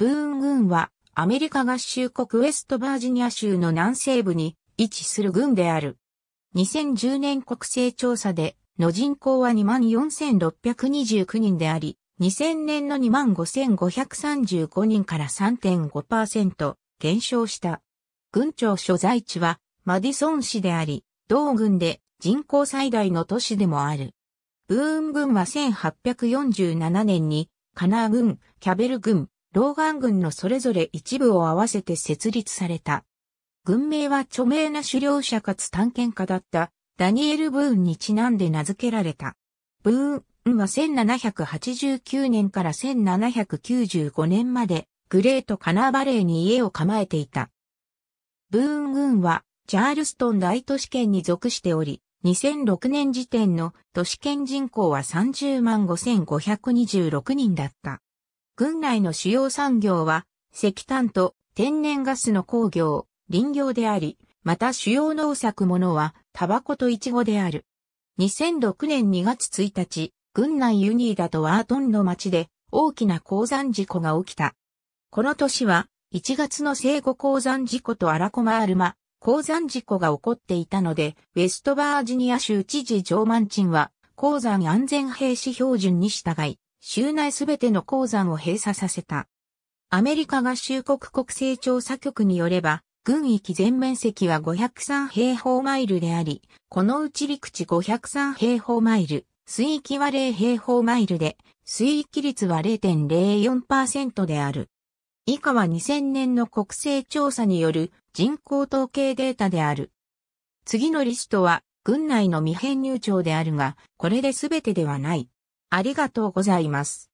ブーン軍はアメリカ合衆国ウェストバージニア州の南西部に位置する軍である。2010年国勢調査での人口は24,629人であり、2000年の25,535人から3.5%減少した。軍庁所在地はマディソン市であり、同軍で人口最大の都市でもある。ブーン軍は1847年にカナー軍、キャベル軍、老眼軍のそれぞれ一部を合わせて設立された。軍名は著名な狩猟者かつ探検家だったダニエル・ブーンにちなんで名付けられた。ブーンは1789年から1795年までグレートカナーバレーに家を構えていた。ブーン軍はチャールストン大都市圏に属しており、2006年時点の都市圏人口は30万5526人だった。郡内の主要産業は、石炭と天然ガスの工業、林業であり、また主要農作物は、タバコとイチゴである。2006年2月1日、郡内ユニーダとワートンの町で大きな鉱山事故が起きた。この年は、1月の生後鉱山事故とアラコマアルマ、鉱山事故が起こっていたので、ウェストバージニア州知事ジョーマンチンは、鉱山安全兵士標準に従い、州内すべての鉱山を閉鎖させた。アメリカ合衆国国勢調査局によれば、軍域全面積は503平方マイルであり、このうち陸地503平方マイル、水域は0平方マイルで、水域率は0.04%である。以下は2000年の国勢調査による人口統計データである。次のリストは、軍内の未編入庁であるが、これで全てではない。ありがとうございます。